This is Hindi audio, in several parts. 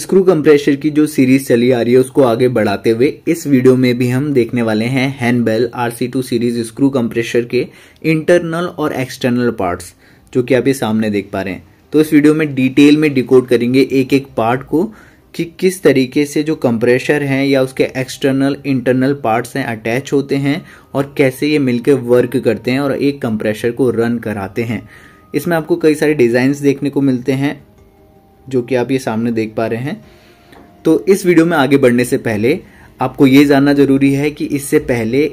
स्क्रू कंप्रेशर की जो सीरीज चली आ रही है उसको आगे बढ़ाते हुए इस वीडियो में भी हम देखने वाले हैं Hanbell two series screw compressor के इंटरनल और एक्सटर्नल पार्ट्स जो कि आप ये सामने देख पा रहे हैं तो इस वीडियो में डिटेल में डिकोड करेंगे एक एक पार्ट को कि किस तरीके से जो कंप्रेशर हैं या उसके एक्सटर्नल इंटरनल पार्ट्स हैं अटैच होते हैं और कैसे ये मिलकर वर्क करते हैं और एक कंप्रेशर को रन कराते हैं इसमें आपको कई सारे डिजाइन देखने को मिलते हैं जो कि आप ये सामने देख पा रहे हैं तो इस वीडियो में आगे बढ़ने से पहले आपको ये जानना ज़रूरी है कि इससे पहले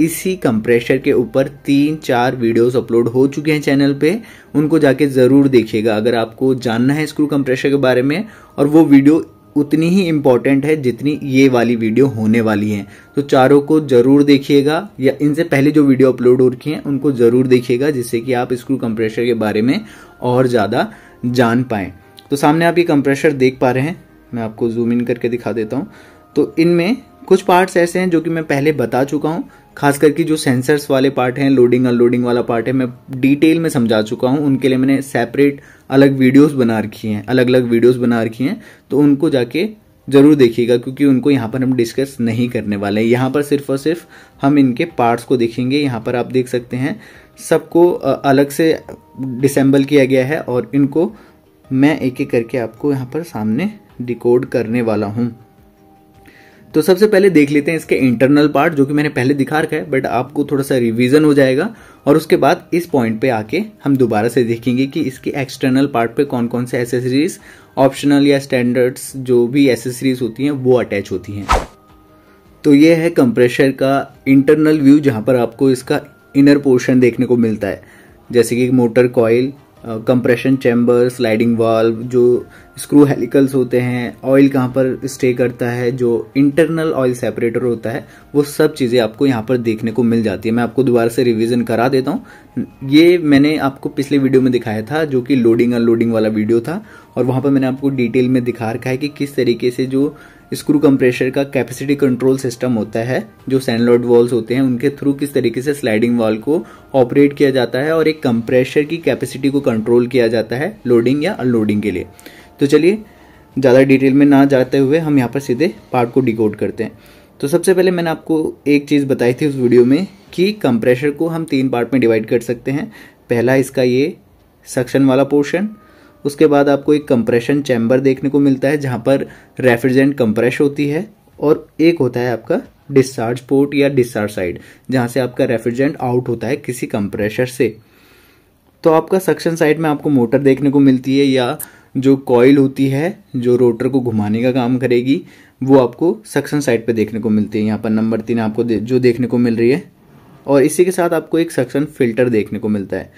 इसी कंप्रेशर के ऊपर तीन चार वीडियोस अपलोड हो चुके हैं चैनल पे उनको जाके ज़रूर देखिएगा अगर आपको जानना है स्क्रू कंप्रेशर के बारे में और वो वीडियो उतनी ही इम्पॉर्टेंट है जितनी ये वाली वीडियो होने वाली है तो चारों को ज़रूर देखिएगा या इनसे पहले जो वीडियो अपलोड हो रखी है उनको ज़रूर देखिएगा जिससे कि आप स्क्रू कंप्रेशर के बारे में और ज़्यादा जान पाएं तो सामने आप ये कंप्रेशर देख पा रहे हैं मैं आपको जूम इन करके दिखा देता हूँ तो इनमें कुछ पार्ट्स ऐसे हैं जो कि मैं पहले बता चुका हूँ खास करके जो सेंसर्स वाले पार्ट हैं लोडिंग अनलोडिंग वाला पार्ट है मैं डिटेल में समझा चुका हूँ उनके लिए मैंने सेपरेट अलग वीडियोस बना रखी हैं अलग अलग वीडियोस बना रखी हैं तो उनको जाके ज़रूर देखिएगा क्योंकि उनको यहाँ पर हम डिस्कस नहीं करने वाले हैं यहाँ पर सिर्फ और सिर्फ हम इनके पार्ट्स को देखेंगे यहाँ पर आप देख सकते हैं सबको अलग से डिसम्बल किया गया है और इनको मैं एक एक करके आपको यहाँ पर सामने डिकोड करने वाला हूँ तो सबसे पहले देख लेते हैं इसके इंटरनल पार्ट जो कि मैंने पहले दिखा रखा है बट आपको थोड़ा सा रिवीजन हो जाएगा और उसके बाद इस पॉइंट पे आके हम दोबारा से देखेंगे कि इसके एक्सटर्नल पार्ट पे कौन कौन से एसेसरीज ऑप्शनल या स्टैंडर्ड्स जो भी एसेसरीज होती हैं वो अटैच होती हैं तो ये है कंप्रेशर का इंटरनल व्यू जहाँ पर आपको इसका इनर पोर्शन देखने को मिलता है जैसे कि motor coil compression chamber sliding valve जो स्क्रू हेलिकल्स होते हैं ऑयल कहाँ पर स्टे करता है जो इंटरनल ऑयल सेपरेटर होता है वो सब चीज़ें आपको यहाँ पर देखने को मिल जाती है मैं आपको दोबारा से रिवीजन करा देता हूँ ये मैंने आपको पिछले वीडियो में दिखाया था जो कि लोडिंग अनलोडिंग वाला वीडियो था और वहाँ पर मैंने आपको डिटेल में दिखा रखा है कि किस तरीके से जो स्क्रू कंप्रेशर का कैपेसिटी कंट्रोल सिस्टम होता है जो सैंडलॉड वॉल्स होते हैं उनके थ्रू किस तरीके से स्लाइडिंग वॉल को ऑपरेट किया जाता है और एक कंप्रेशर की कैपेसिटी को कंट्रोल किया जाता है लोडिंग या अनलोडिंग के लिए तो चलिए ज़्यादा डिटेल में ना जाते हुए हम यहाँ पर सीधे पार्ट को डिकोड करते हैं तो सबसे पहले मैंने आपको एक चीज़ बताई थी उस वीडियो में कि कंप्रेशर को हम तीन पार्ट में डिवाइड कर सकते हैं पहला इसका ये सक्शन वाला पोर्शन उसके बाद आपको एक कंप्रेशन चैम्बर देखने को मिलता है जहाँ पर रेफ्रिजरेंट कंप्रेश होती है और एक होता है आपका डिस्चार्ज पोर्ट या डिस्चार्ज साइड जहाँ से आपका रेफ्रिजरेंट आउट होता है किसी कंप्रेशर से तो आपका सक्शन साइड में आपको मोटर देखने को मिलती है या जो कॉयल होती है जो रोटर को घुमाने का काम करेगी वो आपको सक्शन साइड पे देखने को मिलती है यहाँ पर नंबर तीन आपको दे, जो देखने को मिल रही है और इसी के साथ आपको एक सक्शन फिल्टर देखने को मिलता है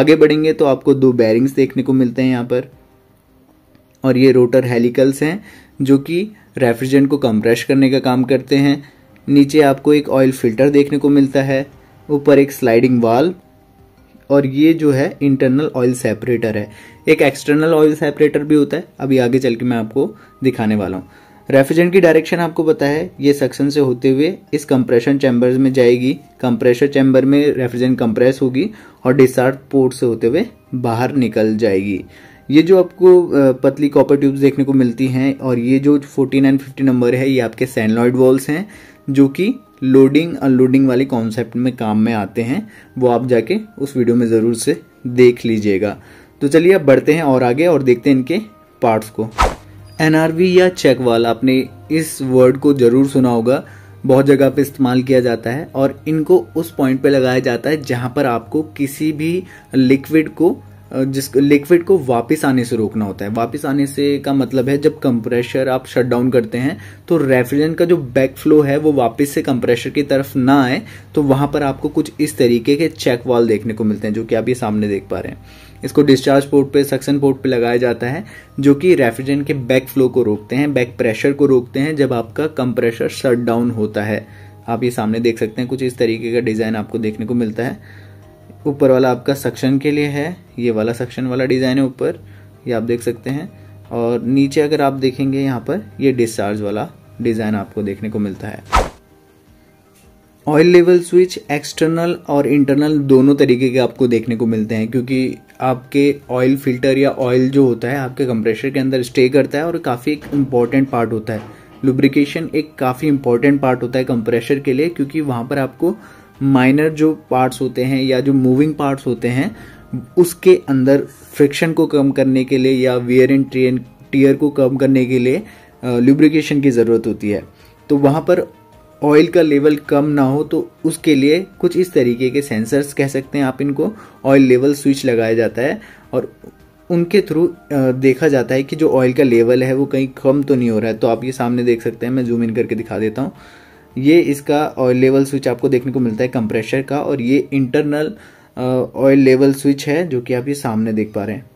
आगे बढ़ेंगे तो आपको दो बैरिंग्स देखने को मिलते हैं यहाँ पर और ये रोटर हेलिकल्स हैं जो कि रेफ्रिजरेंट को कंप्रेस करने का काम करते हैं नीचे आपको एक ऑयल फिल्टर देखने को मिलता है ऊपर एक स्लाइडिंग वाल और ये जो है इंटरनल ऑयल सेपरेटर है एक एक्सटर्नल ऑयल सेपरेटर भी होता है अभी आगे चल के मैं आपको दिखाने वाला हूँ रेफ्रिजरेंट की डायरेक्शन आपको पता है ये सक्शन से होते हुए इस कंप्रेशन चैम्बर में जाएगी कंप्रेशर चैम्बर में रेफ्रिजरेंट कंप्रेस होगी और डिस्चार्ज पोर्ट से होते हुए बाहर निकल जाएगी ये जो आपको पतली कॉपर ट्यूब्स देखने को मिलती हैं और ये जो फिफ्टी नंबर है ये आपके सैनलॉइड वॉल्स हैं जो कि लोडिंग अनलोडिंग वाले कॉन्सेप्ट में काम में आते हैं वो आप जाके उस वीडियो में ज़रूर से देख लीजिएगा तो चलिए अब बढ़ते हैं और आगे और देखते हैं इनके पार्ट्स को एनआरवी या चेक वाल आपने इस वर्ड को जरूर सुना होगा बहुत जगह पे इस्तेमाल किया जाता है और इनको उस पॉइंट पे लगाया जाता है जहां पर आपको किसी भी लिक्विड को जिस लिक्विड को वापस आने से रोकना होता है वापस आने से का मतलब है जब कंप्रेशर आप शट डाउन करते हैं तो रेफ्रिजरेंट का जो बैक फ्लो है वो वापस से कंप्रेशर की तरफ ना आए तो वहां पर आपको कुछ इस तरीके के चेक वॉल देखने को मिलते हैं जो कि आप ये सामने देख पा रहे हैं इसको डिस्चार्ज पोर्ट पे सक्सन पोर्ट पे लगाया जाता है जो कि रेफ्रिजरेंट के बैक फ्लो को रोकते हैं बैक प्रेशर को रोकते हैं जब आपका कंप्रेशर शट डाउन होता है आप ये सामने देख सकते हैं कुछ इस तरीके का डिज़ाइन आपको देखने को मिलता है ऊपर वाला आपका सक्शन के लिए है ये वाला सक्शन वाला डिज़ाइन है ऊपर ये आप देख सकते हैं और नीचे अगर आप देखेंगे यहाँ पर ये डिस्चार्ज वाला डिज़ाइन आपको देखने को मिलता है ऑयल लेवल स्विच एक्सटर्नल और इंटरनल दोनों तरीके के आपको देखने को मिलते हैं क्योंकि आपके ऑयल फिल्टर या ऑयल जो होता है आपके कंप्रेशर के अंदर स्टे करता है और काफ़ी एक इम्पॉर्टेंट पार्ट होता है लुब्रिकेशन एक काफ़ी इम्पॉर्टेंट पार्ट होता है कंप्रेशर के लिए क्योंकि वहाँ पर आपको माइनर जो पार्ट्स होते हैं या जो मूविंग पार्ट्स होते हैं उसके अंदर फ्रिक्शन को कम करने के लिए या वियर एंड टीयर को कम करने के लिए लुब्रिकेशन की ज़रूरत होती है तो वहाँ पर ऑयल का लेवल कम ना हो तो उसके लिए कुछ इस तरीके के सेंसर्स कह सकते हैं आप इनको ऑयल लेवल स्विच लगाया जाता है और उनके थ्रू देखा जाता है कि जो ऑयल का लेवल है वो कहीं कम तो नहीं हो रहा है तो आप ये सामने देख सकते हैं मैं जूम इन करके दिखा देता हूँ ये इसका ऑयल लेवल स्विच आपको देखने को मिलता है कंप्रेशर का और ये इंटरनल ऑयल लेवल स्विच है जो कि आप ये सामने देख पा रहे हैं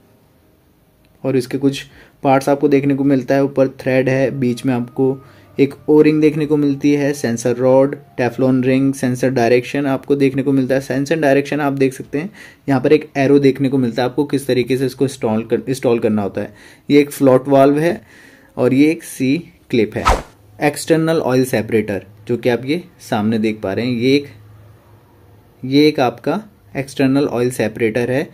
और इसके कुछ पार्ट्स आपको देखने को मिलता है ऊपर थ्रेड है बीच में आपको एक ओ रिंग देखने को मिलती है sensor rod Teflon ring sensor direction आपको देखने को मिलता है सेंसर डायरेक्शन आप देख सकते हैं यहाँ पर एक एरो देखने को मिलता है आपको किस तरीके से इसको इंस्टॉल कर इंस्टॉल करना होता है ये एक फ्लॉट वाल्व है और ये एक सी क्लिप है एक्सटर्नल ऑयल सेपरेटर जो कि आप ये सामने देख पा रहे हैं ये एक ये एक आपका एक्सटर्नल ऑयल सेपरेटर है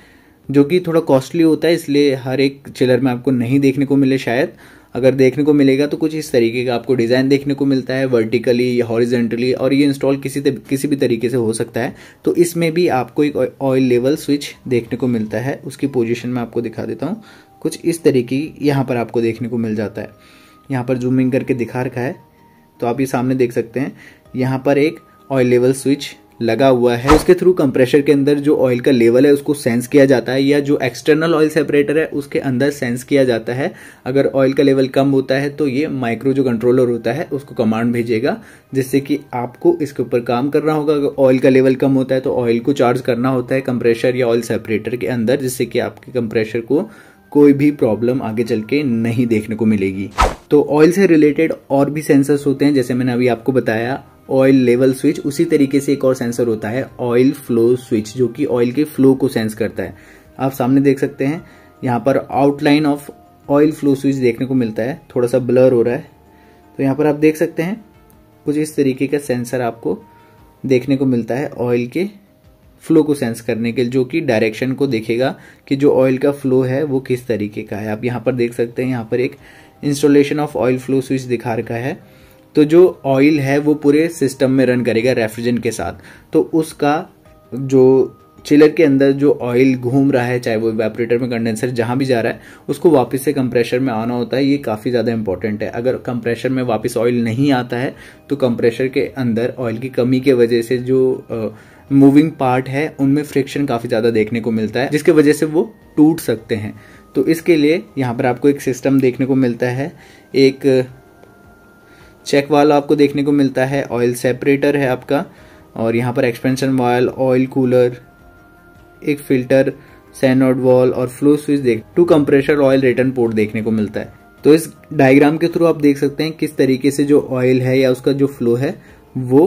जो कि थोड़ा कॉस्टली होता है इसलिए हर एक चिलर में आपको नहीं देखने को मिले शायद अगर देखने को मिलेगा तो कुछ इस तरीके का आपको डिज़ाइन देखने को मिलता है वर्टिकली हॉरिजेंटली और ये इंस्टॉल किसी किसी भी तरीके से हो सकता है तो इसमें भी आपको एक ऑयल लेवल स्विच देखने को मिलता है उसकी पोजिशन में आपको दिखा देता हूँ कुछ इस तरीके की यहाँ पर आपको देखने को मिल जाता है यहाँ पर जूमिंग करके दिखा रखा है तो आप ये सामने देख सकते हैं यहाँ पर एक ऑयल लेवल स्विच लगा हुआ है उसके थ्रू कंप्रेशर के अंदर जो ऑयल का लेवल है उसको सेंस किया जाता है या जो एक्सटर्नल ऑयल सेपरेटर है उसके अंदर सेंस किया जाता है अगर ऑयल का लेवल कम होता है तो ये माइक्रो जो कंट्रोलर होता है उसको कमांड भेजेगा जिससे कि आपको इसके ऊपर काम करना होगा अगर ऑयल का लेवल कम होता है तो ऑयल को चार्ज करना होता है कंप्रेशर या ऑयल सेपरेटर के अंदर जिससे कि आपके कंप्रेशर को कोई भी प्रॉब्लम आगे चल के नहीं देखने को मिलेगी तो ऑयल से रिलेटेड और भी सेंसर्स होते हैं जैसे मैंने अभी आपको बताया ऑयल लेवल स्विच उसी तरीके से एक और सेंसर होता है ऑयल फ्लो स्विच जो कि ऑयल के फ्लो को सेंस करता है आप सामने देख सकते हैं यहाँ पर outline of oil flow switch देखने को मिलता है थोड़ा सा ब्लर हो रहा है तो यहाँ पर आप देख सकते हैं कुछ इस तरीके का सेंसर आपको देखने को मिलता है ऑयल के फ्लो को सेंस करने के जो कि डायरेक्शन को देखेगा कि जो ऑयल का फ्लो है वो किस तरीके का है आप यहाँ पर देख सकते हैं यहाँ पर एक installation of oil flow switch दिखा रखा है तो जो ऑयल है वो पूरे सिस्टम में रन करेगा रेफ्रिजरेंट के साथ तो उसका जो चिलर के अंदर जो ऑयल घूम रहा है चाहे वो वेपरेटर में कंडेंसर जहाँ भी जा रहा है उसको वापस से कंप्रेशर में आना होता है ये काफ़ी ज़्यादा इंपॉर्टेंट है अगर कंप्रेशर में वापस ऑयल नहीं आता है तो कंप्रेशर के अंदर ऑयल की कमी के वजह से जो मूविंग पार्ट है उनमें फ्रिक्शन काफ़ी ज़्यादा देखने को मिलता है जिसके वजह से वो टूट सकते हैं तो इसके लिए यहाँ पर आपको एक सिस्टम देखने को मिलता है एक चेक वाल आपको देखने को मिलता है ऑयल सेपरेटर है आपका और यहाँ पर एक्सपेंशन वाल ऑयल कूलर एक फिल्टर सैनोड वॉल और फ्लो स्विच देख टू कंप्रेशर ऑयल रिटर्न पोर्ट देखने को मिलता है तो इस डायग्राम के थ्रू आप देख सकते हैं किस तरीके से जो ऑयल है या उसका जो फ्लो है वो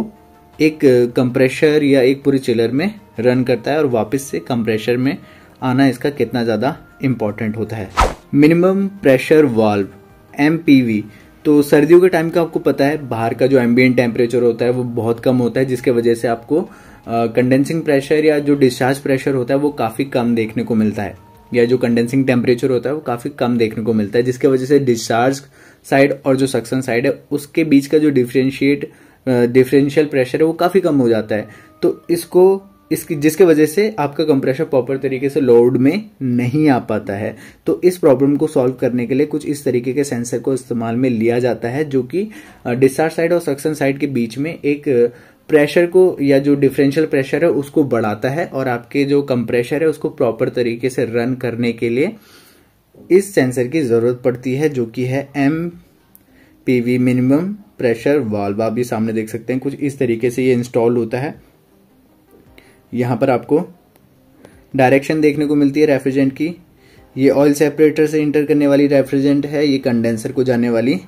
एक कंप्रेशर या एक पूरे चिलर में रन करता है और वापस से कंप्रेशर में आना इसका कितना ज़्यादा इंपॉर्टेंट होता है मिनिमम प्रेशर वाल्व एम तो सर्दियों के टाइम का आपको पता है बाहर का जो एम्बियन टेम्परेचर होता है वो बहुत कम होता है जिसके वजह से आपको कंडेंसिंग प्रेशर या जो डिस्चार्ज प्रेशर होता है वो काफ़ी कम देखने को मिलता है या जो कंडेंसिंग टेम्परेचर होता है वो काफ़ी कम देखने को मिलता है जिसके वजह से डिस्चार्ज साइड और जो सक्सन साइड है उसके बीच का जो डिफ्रेंशिएट डिफरेंशियल प्रेशर है वो काफ़ी कम हो जाता है तो इसको इसकी जिसके वजह से आपका कंप्रेशर प्रॉपर तरीके से लोड में नहीं आ पाता है तो इस प्रॉब्लम को सॉल्व करने के लिए कुछ इस तरीके के सेंसर को इस्तेमाल में लिया जाता है जो कि डिस्चार्ज साइड और सक्सन साइड के बीच में एक प्रेशर को या जो डिफरेंशियल प्रेशर है उसको बढ़ाता है और आपके जो कंप्रेशर है उसको प्रॉपर तरीके से रन करने के लिए इस सेंसर की ज़रूरत पड़ती है जो कि है M P V minimum pressure valve आप भी सामने देख सकते हैं कुछ इस तरीके से ये इंस्टॉल होता है यहाँ पर आपको डायरेक्शन देखने को मिलती है रेफ्रिजरेंट की ये ऑयल सेपरेटर से इंटर करने वाली रेफ्रिजरेंट है ये कंडेंसर को जाने वाली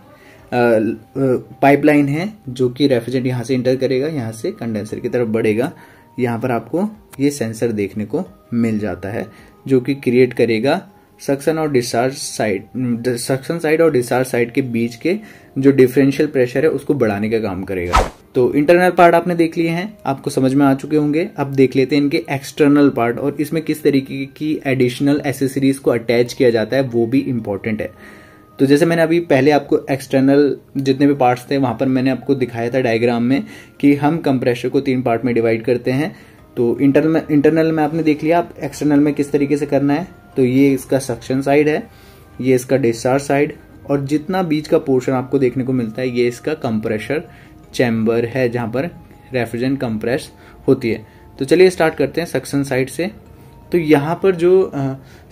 पाइपलाइन है जो कि रेफ्रिजरेंट यहाँ से इंटर करेगा यहाँ से कंडेंसर की तरफ बढ़ेगा यहाँ पर आपको ये सेंसर देखने को मिल जाता है जो कि क्रिएट करेगा सक्शन और डिस्चार्ज साइड सक्शन साइड और डिस्चार्ज साइड के बीच के जो डिफरेंशियल प्रेशर है उसको बढ़ाने का काम करेगा तो इंटरनल पार्ट आपने देख लिए हैं आपको समझ में आ चुके होंगे अब देख लेते हैं इनके एक्सटर्नल पार्ट और इसमें किस तरीके की एडिशनल एसेसरीज को अटैच किया जाता है वो भी इम्पोर्टेंट है तो जैसे मैंने अभी पहले आपको एक्सटर्नल जितने भी पार्ट्स थे वहां पर मैंने आपको दिखाया था डायग्राम में कि हम कंप्रेशर को तीन पार्ट में डिवाइड करते हैं तो इंटरनल इंटरनल में आपने देख लिया आप एक्सटर्नल में किस तरीके से करना है तो ये इसका सक्शन साइड है ये इसका डिस्चार्ज साइड और जितना बीच का पोर्शन आपको देखने को मिलता है ये इसका कंप्रेशर चैम्बर है जहाँ पर रेफ्रिजरेंट कंप्रेस होती है तो चलिए स्टार्ट करते हैं सक्शन साइड से तो यहाँ पर जो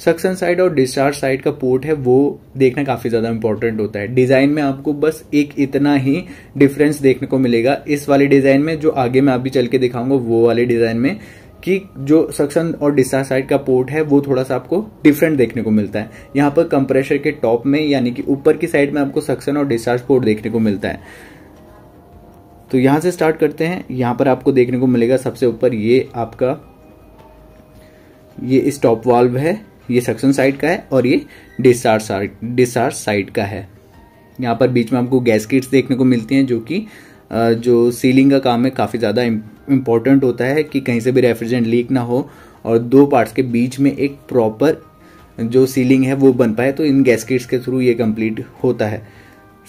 सक्शन साइड और डिस्चार्ज साइड का पोर्ट है वो देखना काफ़ी ज़्यादा इंपॉर्टेंट होता है डिज़ाइन में आपको बस एक इतना ही डिफरेंस देखने को मिलेगा इस वाले डिज़ाइन में जो आगे मैं अभी चल के दिखाऊंगा वो वाले डिज़ाइन में कि जो सक्सन और डिसासाइड का पोर्ट है वो थोड़ा सा आपको डिफरेंट देखने को मिलता है यहाँ पर कंप्रेशर के टॉप में यानी कि ऊपर की साइड में आपको सक्सन और डिस्चार्ज पोर्ट देखने को मिलता है तो यहां से स्टार्ट करते हैं यहां पर आपको देखने को मिलेगा सबसे ऊपर ये आपका ये स्टॉप वाल्व है ये सक्सन साइड का है और ये डिस्चार्ज साइड डिस्चार्ज साइड का है यहाँ पर बीच में आपको गैस किट्स देखने को मिलती हैं जो कि जो सीलिंग का काम है काफ़ी ज़्यादा इम्पॉर्टेंट होता है कि कहीं से भी रेफ्रिजरेंट लीक ना हो और दो पार्ट्स के बीच में एक प्रॉपर जो सीलिंग है वो बन पाए तो इन गैसकेट्स के थ्रू ये कंप्लीट होता है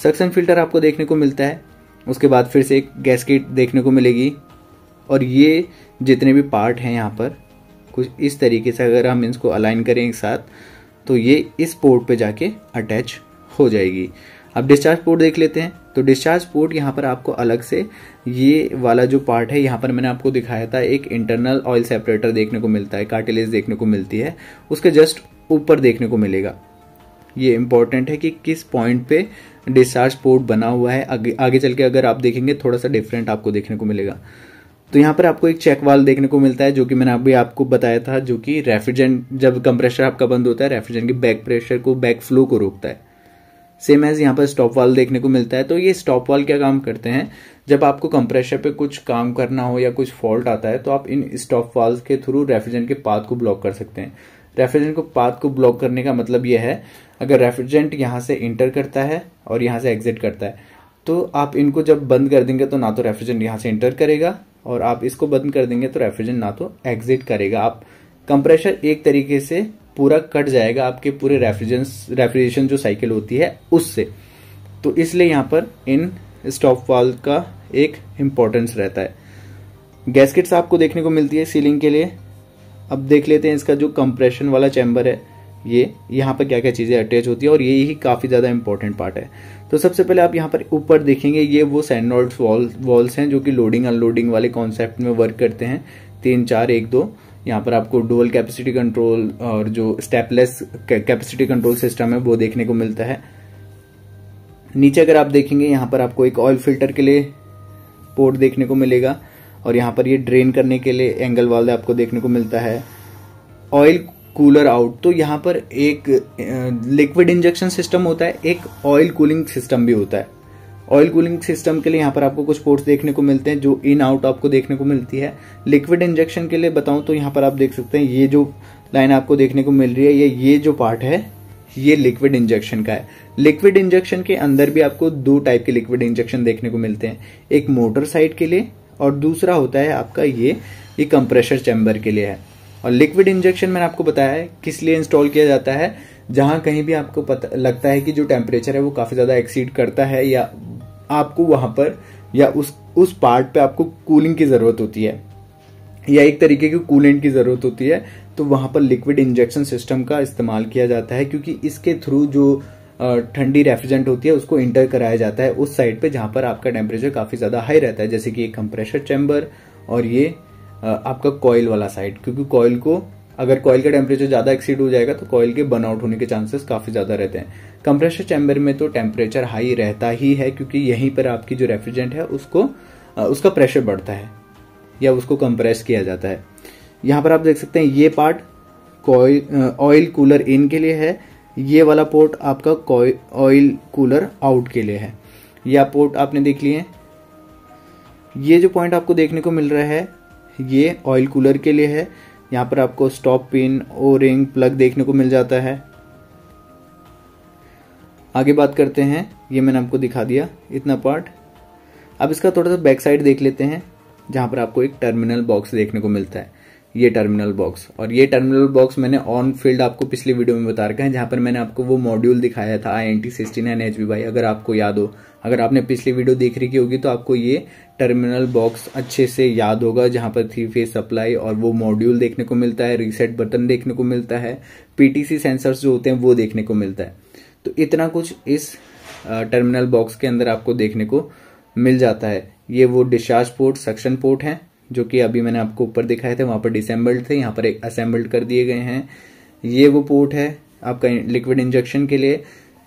सक्सन फिल्टर आपको देखने को मिलता है उसके बाद फिर से एक गैसकेट देखने को मिलेगी और ये जितने भी पार्ट हैं यहाँ पर कुछ इस तरीके से अगर हम इसको अलाइन करें एक साथ तो ये इस पोर्ट पे जाके अटैच हो जाएगी अब डिस्चार्ज पोर्ट देख लेते हैं तो डिस्चार्ज पोर्ट यहाँ पर आपको अलग से ये वाला जो पार्ट है यहाँ पर मैंने आपको दिखाया था एक इंटरनल ऑयल सेपरेटर देखने को मिलता है कार्टिलेज देखने को मिलती है उसके जस्ट ऊपर देखने को मिलेगा ये इम्पॉर्टेंट है कि किस पॉइंट पे डिस्चार्ज पोर्ट बना हुआ है आगे आगे चल के अगर आप देखेंगे थोड़ा सा डिफरेंट आपको देखने को मिलेगा तो यहाँ पर आपको एक चेक वाल देखने को मिलता है जो कि मैंने अभी आपको बताया था जो कि रेफ्रिजरेंट जब कंप्रेशर आपका बंद होता है रेफ्रिजरेंट की बैक प्रेशर को बैक फ्लो को रोकता है सेम एज यहाँ पर स्टॉप वाल देखने को मिलता है तो ये स्टॉप वाल क्या काम करते हैं जब आपको कंप्रेशर पे कुछ काम करना हो या कुछ फॉल्ट आता है तो आप इन स्टॉप वाल्स के थ्रू रेफ्रिजरेंट के पाथ को ब्लॉक कर सकते हैं रेफ्रिजरेंट को पाथ को ब्लॉक करने का मतलब यह है अगर रेफ्रिजरेंट यहाँ से इंटर करता है और यहाँ से एग्जिट करता है तो आप इनको जब बंद कर देंगे तो ना तो रेफ्रिजरेंट यहाँ से इंटर करेगा और आप इसको बंद कर देंगे तो रेफ्रिजरेंट ना तो एग्जिट करेगा आप कंप्रेशर एक तरीके से पूरा कट जाएगा आपके पूरे रेफ्रिजेंस रेफ्रिजरेशन जो साइकिल होती है उससे तो इसलिए यहाँ पर इन स्टॉप वाल का एक इम्पोर्टेंस रहता है गैसकेट्स आपको देखने को मिलती है सीलिंग के लिए अब देख लेते हैं इसका जो कंप्रेशन वाला चैम्बर है ये यहाँ पर क्या क्या चीज़ें अटैच होती है और ये ही काफ़ी ज़्यादा इंपॉर्टेंट पार्ट है तो सबसे पहले आप यहाँ पर ऊपर देखेंगे ये वो सैंडनॉल्ड वॉल्स हैं जो कि लोडिंग अनलोडिंग वाले कॉन्सेप्ट में वर्क करते हैं तीन चार एक दो यहाँ पर आपको डुअल कैपेसिटी कंट्रोल और जो स्टेपलेस कैपेसिटी कंट्रोल सिस्टम है वो देखने को मिलता है नीचे अगर आप देखेंगे यहाँ पर आपको एक ऑयल फिल्टर के लिए पोर्ट देखने को मिलेगा और यहाँ पर ये ड्रेन करने के लिए एंगल वाल आपको देखने को मिलता है ऑयल कूलर आउट तो यहाँ पर एक लिक्विड इंजेक्शन सिस्टम होता है एक ऑयल कूलिंग सिस्टम भी होता है ऑयल कूलिंग सिस्टम के लिए यहाँ पर आपको कुछ पोर्ट्स देखने को मिलते हैं जो इन आउट आपको देखने को मिलती है लिक्विड इंजेक्शन के लिए बताऊँ तो यहाँ पर आप देख सकते हैं ये जो लाइन आपको देखने को मिल रही है ये ये जो पार्ट है ये लिक्विड इंजेक्शन का है लिक्विड इंजेक्शन के अंदर भी आपको दो टाइप के लिक्विड इंजेक्शन देखने को मिलते हैं एक मोटर साइड के लिए और दूसरा होता है आपका ये ये कंप्रेशर चैम्बर के लिए है और लिक्विड इंजेक्शन मैंने आपको बताया है किस लिए इंस्टॉल किया जाता है जहां कहीं भी आपको पता लगता है कि जो टेम्परेचर है वो काफ़ी ज़्यादा एक्सीड करता है या आपको वहां पर या उस उस पार्ट पे आपको कूलिंग की ज़रूरत होती है या एक तरीके की कूलेंट की ज़रूरत होती है तो वहां पर लिक्विड इंजेक्शन सिस्टम का इस्तेमाल किया जाता है क्योंकि इसके थ्रू जो ठंडी रेफ्रिजेंट होती है उसको इंटर कराया जाता है उस साइड पे जहां पर आपका टेम्परेचर काफ़ी ज़्यादा हाई रहता है जैसे कि एक कंप्रेशर चैम्बर और ये आपका कॉयल वाला साइड क्योंकि कॉयल को अगर कॉयल का टेम्परेचर ज़्यादा एक्सीड हो जाएगा तो कॉयल के आउट होने के चांसेस काफ़ी ज़्यादा रहते हैं कंप्रेशर चैम्बर में तो टेम्परेचर हाई रहता ही है क्योंकि यहीं पर आपकी जो रेफ्रिजरेंट है उसको उसका प्रेशर बढ़ता है या उसको कंप्रेस किया जाता है यहां पर आप देख सकते हैं ये पार्ट कॉयल ऑयल कूलर इन के लिए है ये वाला पोर्ट आपका ऑयल कूलर आउट के लिए है यह पोर्ट आपने देख लिए ये जो पॉइंट आपको देखने को मिल रहा है ये ऑयल कूलर के लिए है यहाँ पर आपको stop pin O ring plug देखने को मिल जाता है आगे बात करते हैं ये मैंने आपको दिखा दिया इतना पार्ट अब इसका थोड़ा सा बैक साइड देख लेते हैं जहाँ पर आपको एक टर्मिनल बॉक्स देखने को मिलता है ये टर्मिनल बॉक्स और ये टर्मिनल बॉक्स मैंने ऑन फील्ड आपको पिछली वीडियो में बता रखा है जहाँ पर मैंने आपको वो मॉड्यूल दिखाया था I N T sixty nine H B Y अगर आपको याद हो अगर आपने पिछली वीडियो देख रही की होगी तो आपको ये टर्मिनल बॉक्स अच्छे से याद होगा जहां पर थ्री फेस सप्लाई और वो मॉड्यूल देखने को मिलता है रीसेट बटन देखने को मिलता है पीटीसी सेंसर्स जो होते हैं वो देखने को मिलता है तो इतना कुछ इस टर्मिनल बॉक्स के अंदर आपको देखने को मिल जाता है ये वो डिस्चार्ज पोर्ट सक्शन पोर्ट है जो कि अभी मैंने आपको ऊपर दिखाए थे वहां पर डिसेंबल्ड थे यहाँ पर असेंबल्ड कर दिए गए हैं ये वो पोर्ट है आपका लिक्विड इंजेक्शन के लिए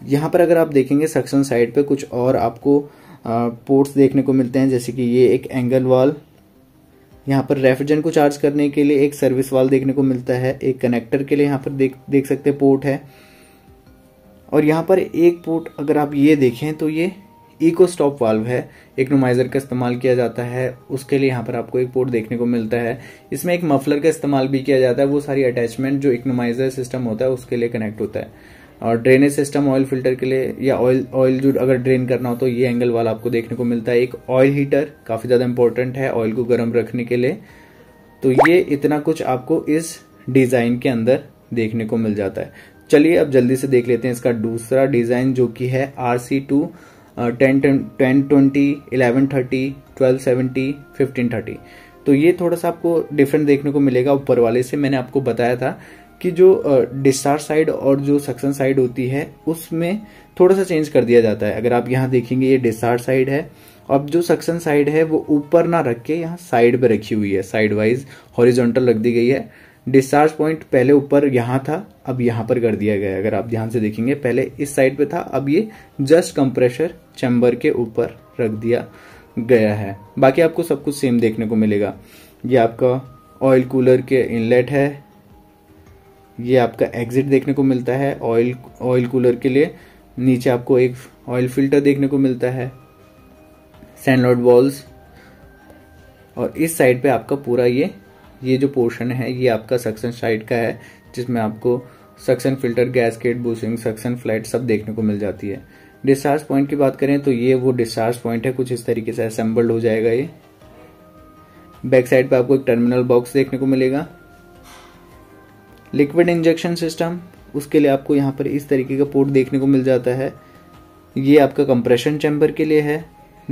यहाँ पर अगर आप देखेंगे सक्शन साइड पे कुछ और आपको पोर्ट्स देखने को मिलते हैं जैसे कि ये एक एंगल वाल यहाँ पर रेफ्रिजरेंट को चार्ज करने के लिए एक सर्विस वाल देखने को मिलता है एक कनेक्टर के लिए यहाँ पर देख देख सकते हैं पोर्ट है और यहाँ पर एक पोर्ट अगर आप ये देखें तो ये इको स्टॉप वाल्व है एक नोमाइज़र का इस्तेमाल किया जाता है उसके लिए यहाँ पर आपको एक पोर्ट देखने को मिलता है इसमें एक मफलर का इस्तेमाल भी किया जाता है वो सारी अटैचमेंट जो इकनोमाइज़र सिस्टम होता है उसके लिए कनेक्ट होता है और ड्रेनेज सिस्टम ऑयल फिल्टर के लिए या ऑयल ऑयल जो अगर ड्रेन करना हो तो ये एंगल वाला आपको देखने को मिलता है एक ऑयल हीटर काफ़ी ज़्यादा इंपॉर्टेंट है ऑयल को गर्म रखने के लिए तो ये इतना कुछ आपको इस डिज़ाइन के अंदर देखने को मिल जाता है चलिए अब जल्दी से देख लेते हैं इसका दूसरा डिज़ाइन जो कि है R C two ten ten twenty eleven thirty twelve seventy fifteen thirty तो ये थोड़ा सा आपको डिफरेंट देखने को मिलेगा ऊपर वाले से मैंने आपको बताया था कि जो डिस्चार्ज साइड और जो सक्सन साइड होती है उसमें थोड़ा सा चेंज कर दिया जाता है अगर आप यहाँ देखेंगे ये डिस्चार्ज साइड है अब जो सक्सन साइड है वो ऊपर ना रख के यहाँ साइड पे रखी हुई है साइड वाइज हॉरिजोंटल रख दी गई है डिस्चार्ज पॉइंट पहले ऊपर यहाँ था अब यहाँ पर कर दिया गया है अगर आप ध्यान से देखेंगे पहले इस साइड पे था अब ये जस्ट कंप्रेशर चैम्बर के ऊपर रख दिया गया है बाकी आपको सब कुछ सेम देखने को मिलेगा ये आपका ऑयल कूलर के इनलेट है ये आपका एग्जिट देखने को मिलता है ऑयल ऑयल कूलर के लिए नीचे आपको एक ऑयल फिल्टर देखने को मिलता है सैंडलॉड बॉल्स और इस साइड पे आपका पूरा ये ये जो पोर्शन है ये आपका सक्सन साइड का है जिसमें आपको suction filter gasket bushing suction flat सब देखने को मिल जाती है डिस्चार्ज पॉइंट की बात करें तो ये वो डिस्चार्ज पॉइंट है कुछ इस तरीके से असेंबल्ड हो जाएगा ये बैक साइड पे आपको एक टर्मिनल बॉक्स देखने को मिलेगा लिक्विड इंजेक्शन सिस्टम उसके लिए आपको यहाँ पर इस तरीके का पोर्ट देखने को मिल जाता है ये आपका कंप्रेशन चैम्बर के लिए है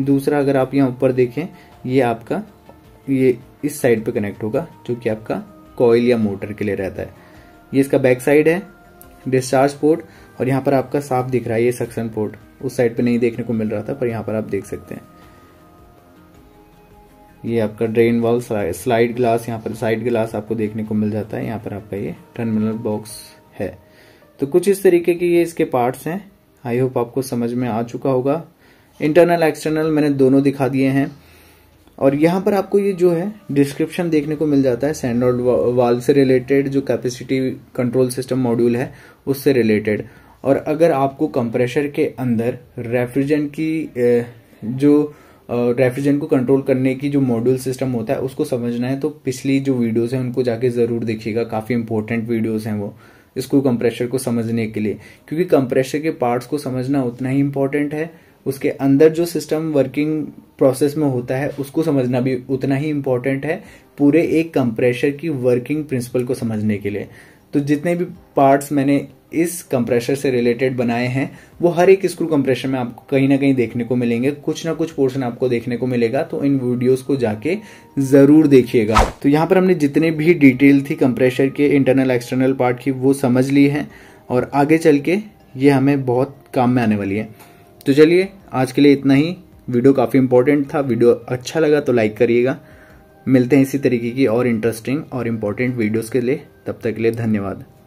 दूसरा अगर आप यहाँ ऊपर देखें ये आपका ये इस साइड पे कनेक्ट होगा जो कि आपका कॉयल या मोटर के लिए रहता है ये इसका बैक साइड है डिस्चार्ज पोर्ट और यहाँ पर आपका साफ दिख रहा है ये सक्सन पोर्ट उस साइड पे नहीं देखने को मिल रहा था पर यहाँ पर आप देख सकते हैं ये आपका ड्रेन वॉल स्लाइड ग्लास यहाँ पर साइड ग्लास आपको देखने को मिल जाता है यहाँ पर आपका ये टर्मिनल बॉक्स है तो कुछ इस तरीके के ये इसके पार्ट्स हैं आई होप आपको समझ में आ चुका होगा इंटरनल एक्सटर्नल मैंने दोनों दिखा दिए हैं और यहाँ पर आपको ये जो है डिस्क्रिप्शन देखने को मिल जाता है सैंडॉर्ड वाल से रिलेटेड जो कैपेसिटी कंट्रोल सिस्टम मॉड्यूल है उससे रिलेटेड और अगर आपको कंप्रेशर के अंदर रेफ्रिजरेंट की जो रेफ्रिजरेंट को कंट्रोल करने की जो मॉड्यूल सिस्टम होता है उसको समझना है तो पिछली जो वीडियोस हैं उनको जाके ज़रूर देखिएगा काफ़ी इंपॉर्टेंट वीडियोस हैं वो इसको कंप्रेशर को समझने के लिए क्योंकि कंप्रेशर के पार्ट्स को समझना उतना ही इम्पोर्टेंट है उसके अंदर जो सिस्टम वर्किंग प्रोसेस में होता है उसको समझना भी उतना ही इम्पोर्टेंट है पूरे एक कंप्रेशर की वर्किंग प्रिंसिपल को समझने के लिए तो जितने भी पार्ट्स मैंने इस कंप्रेशर से रिलेटेड बनाए हैं वो हर एक स्क्रू कंप्रेशर में आपको कहीं ना कहीं देखने को मिलेंगे कुछ ना कुछ पोर्शन आपको देखने को मिलेगा तो इन वीडियोस को जाके ज़रूर देखिएगा तो यहाँ पर हमने जितने भी डिटेल थी कंप्रेशर के इंटरनल एक्सटर्नल पार्ट की वो समझ ली है और आगे चल के ये हमें बहुत काम में आने वाली है तो चलिए आज के लिए इतना ही वीडियो काफ़ी इंपॉर्टेंट था वीडियो अच्छा लगा तो लाइक करिएगा मिलते हैं इसी तरीके की और इंटरेस्टिंग और इम्पॉर्टेंट वीडियोस के लिए तब तक के लिए धन्यवाद